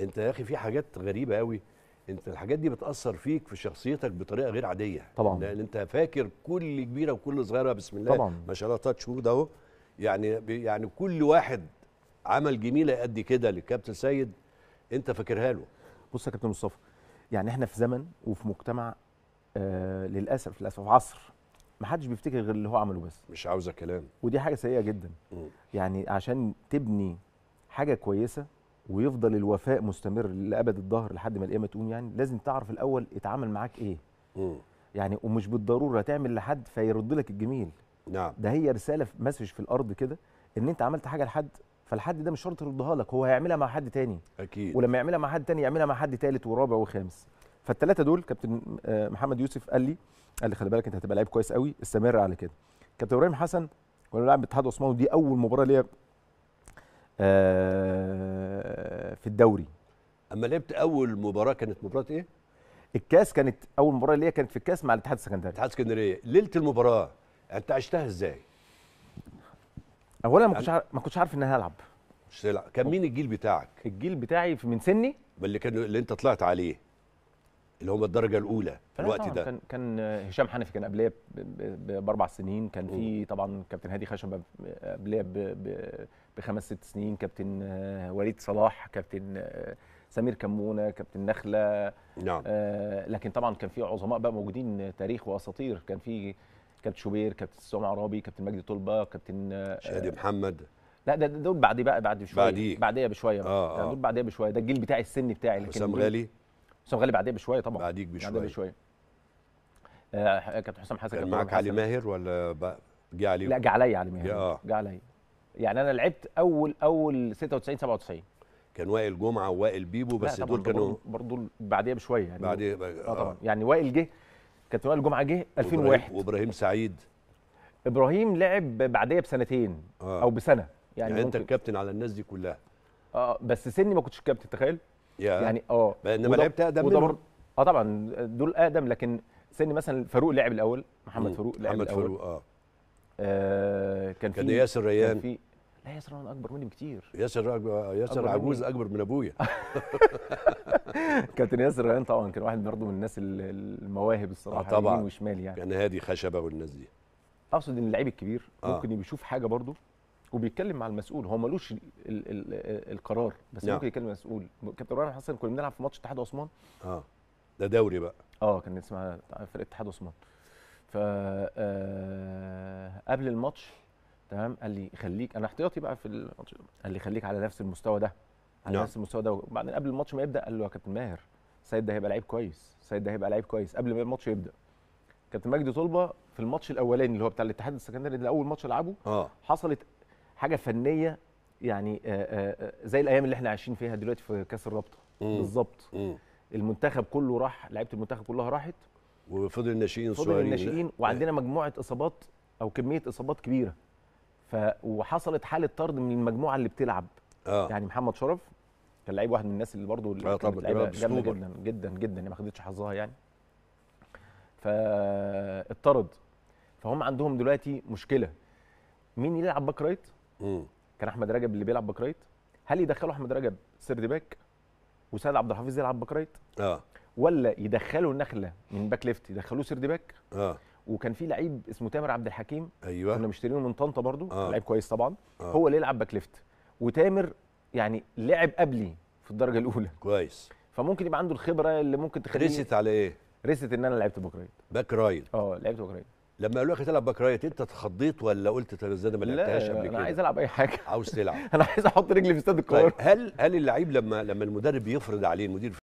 انت يا اخي في حاجات غريبه قوي انت الحاجات دي بتاثر فيك في شخصيتك بطريقه غير عاديه طبعا لان انت فاكر كل كبيره وكل صغيره بسم الله طبعا ما شاء الله تاتش وود اهو يعني يعني كل واحد عمل جميله قد كده للكابتن سيد انت فاكرها له بص يا كابتن مصطفى يعني احنا في زمن وفي مجتمع آه للاسف للاسف عصر ما حدش بيفتكر غير اللي هو عمله بس مش عاوزه كلام ودي حاجه سيئه جدا م. يعني عشان تبني حاجه كويسه ويفضل الوفاء مستمر لابد الظهر لحد ما القيامه تقوم يعني لازم تعرف الاول اتعامل معاك ايه م. يعني ومش بالضروره تعمل لحد فيرد لك الجميل نعم ده هي رساله مسج في الارض كده ان انت عملت حاجه لحد فالحد ده مش شرط يردها لك هو هيعملها مع حد تاني اكيد ولما يعملها مع حد تاني يعملها مع حد تالت ورابع وخامس فالثلاثه دول كابتن آه، محمد يوسف قال لي قال لي خلي بالك انت هتبقى لعيب كويس قوي استمر على كده كابتن ابراهيم حسن كنا لاعب اتحاد عثمان ودي اول مباراه ليا آه في الدوري اما لعبت اول مباراه كانت مباراه ايه الكاس كانت اول مباراه ليا كانت في الكاس مع الاتحاد السكندري الاتحاد السكندري ليله المباراه انت عشتها ازاي اولا ما كنتش يعني ما كنتش عارف ان هلعب مش هلعب كان مين الجيل بتاعك الجيل بتاعي من سني اللي كان اللي انت طلعت عليه اللي هم الدرجه الاولى في الوقت ده كان كان هشام حنفي كان قبليه باربع سنين كان في طبعا كابتن هادي خشبه قبليه بخمس ست سنين كابتن آه، وليد صلاح كابتن آه، سمير كمونه كابتن نخله نعم آه لكن طبعا كان في عظماء بقى موجودين آه، تاريخ واساطير كان في كابتن شوبير كابتن سوم عرابي كابتن مجدي طلبه كابتن آه شادي محمد لا ده دول بعد بقى بعد بشويه بعديه بعديه بشويه بقى. آه يعني آه. دول بعديه بشويه ده الجيل بتاعي السن بتاعي لكن حسام غالي حسام غالي بعديه بشويه طبعا بعديك بشويه بعديه بشويه آه كابتن حسام حسن كان معاك علي ماهر ولا جه عليه لا جه عليا علي ماهر جه عليا يعني انا لعبت اول اول 96 97 كان وائل جمعه ووائل بيبو بس دول كانوا برضه بعديها بشويه يعني بعديها اه طبعا آه. يعني وائل جه كابتن وائل جمعه جه 2001 وابراهيم سعيد ابراهيم لعب بعديها بسنتين آه. او بسنه يعني, يعني انت الكابتن على الناس دي كلها اه بس سني ما كنتش الكابتن تخيل يعني اه انما لعبت اقدم منهم اه طبعا دول اقدم لكن سني مثلا فاروق لعب الاول محمد فاروق لعب محمد الاول محمد فاروق اه آه، كان, كان في ياسر ريان في لا ياسر ريان اكبر مني بكتير ياسر أكبر آه، ياسر عجوز اكبر من ابويا كابتن ياسر ريان طبعا كان واحد برضه من الناس المواهب الصراحه آه، طبعا يمين وشمال يعني كان هادي خشبه والناس دي اقصد ان اللعيب الكبير آه. ممكن يشوف حاجه برضه وبيتكلم مع المسؤول هو ملوش الـ الـ الـ القرار بس نعم. ممكن يكلم المسؤول كابتن رامي حسن كنا بنلعب في ماتش اتحاد عثمان اه ده دوري بقى اه كان اسمها فرقه اتحاد عثمان ف آه، قبل الماتش تمام قال لي خليك انا احتياطي بقى في الماتش قال لي خليك على نفس المستوى ده على نعم. نفس المستوى ده وبعدين قبل الماتش ما يبدا قال له يا كابتن ماهر سيد ده هيبقى لعيب كويس سيد ده هيبقى لعيب كويس قبل ما الماتش يبدا كابتن مجدي طلبه في الماتش الاولاني اللي هو بتاع الاتحاد السكندري ده اول ماتش لعبه آه. حصلت حاجه فنيه يعني آآ آه، آآ آه، زي الايام اللي احنا عايشين فيها دلوقتي في كاس الرابطه بالظبط المنتخب كله راح لعيبه المنتخب كلها راحت وفضل الناشئين فضل الصغيرين الناشئين وعندنا آه. مجموعه اصابات او كميه اصابات كبيره ف وحصلت حاله طرد من المجموعه اللي بتلعب آه. يعني محمد شرف كان لعيب واحد من الناس اللي برضه اللي آه طبعا لعيبه جامده جدا جدا جدا يعني ما خدتش حظها يعني اطرد فهم عندهم دلوقتي مشكله مين يلعب باك رايت؟ كان احمد رجب اللي بيلعب باك رايت هل يدخلوا احمد رجب سيرد باك وسيد عبد الحفيظ يلعب باك رايت؟ اه ولا يدخلوا النخله من باك ليفت يدخلوه سيرد باك اه وكان في لعيب اسمه تامر عبد الحكيم ايوه كنا مشترينه من طنطا برضو آه. لعيب كويس طبعا آه. هو اللي يلعب باك ليفت وتامر يعني لعب قبلي في الدرجه الاولى كويس فممكن يبقى عنده الخبره اللي ممكن تخليه ريست على ايه؟ ريست ان انا لعبت باك رايت باك رايت اه لعبت باك رايت لما قالوا لك هتلعب باك رايت انت اتخضيت ولا قلت طب ازاي ما لعبتهاش قبل كده؟ انا عايز العب اي حاجه عاوز تلعب انا عايز احط رجلي في استاد طيب هل هل اللعيب لما لما المدرب يفرض عليه المدير